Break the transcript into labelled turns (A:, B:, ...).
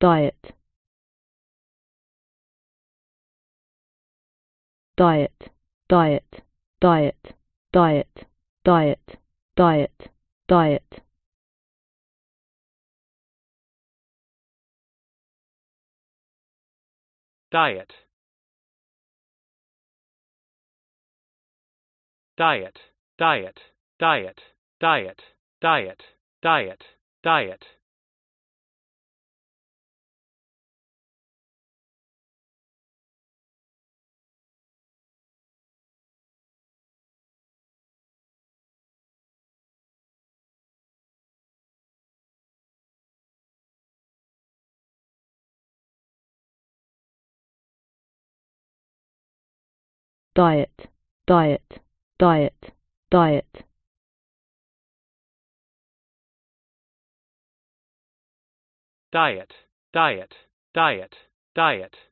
A: diet diet diet diet diet diet diet diet diet diet diet diet diet diet diet diet diet, diet, diet, diet. Diet, diet, diet, diet.